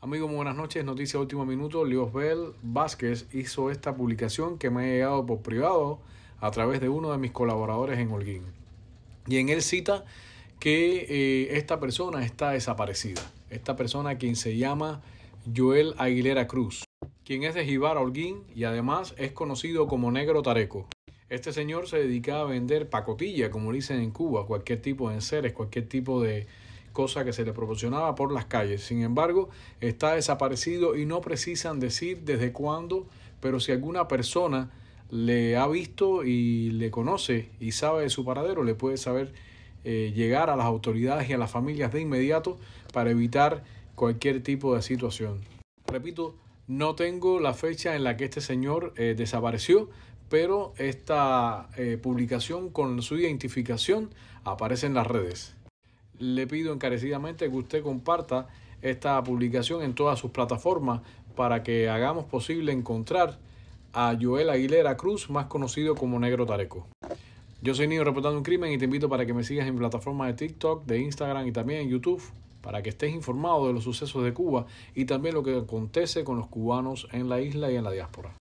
Amigos, buenas noches. Noticia último minuto. Liosbel Vázquez hizo esta publicación que me ha llegado por privado a través de uno de mis colaboradores en Holguín. Y en él cita que eh, esta persona está desaparecida. Esta persona quien se llama Joel Aguilera Cruz, quien es de Jibar Holguín y además es conocido como Negro Tareco. Este señor se dedica a vender pacotilla, como dicen en Cuba, cualquier tipo de enseres, cualquier tipo de, cosa que se le proporcionaba por las calles. Sin embargo, está desaparecido y no precisan decir desde cuándo, pero si alguna persona le ha visto y le conoce y sabe de su paradero, le puede saber eh, llegar a las autoridades y a las familias de inmediato para evitar cualquier tipo de situación. Repito, no tengo la fecha en la que este señor eh, desapareció, pero esta eh, publicación con su identificación aparece en las redes le pido encarecidamente que usted comparta esta publicación en todas sus plataformas para que hagamos posible encontrar a Joel Aguilera Cruz, más conocido como Negro Tareco. Yo soy Nino Reportando un Crimen y te invito para que me sigas en plataformas de TikTok, de Instagram y también en YouTube para que estés informado de los sucesos de Cuba y también lo que acontece con los cubanos en la isla y en la diáspora.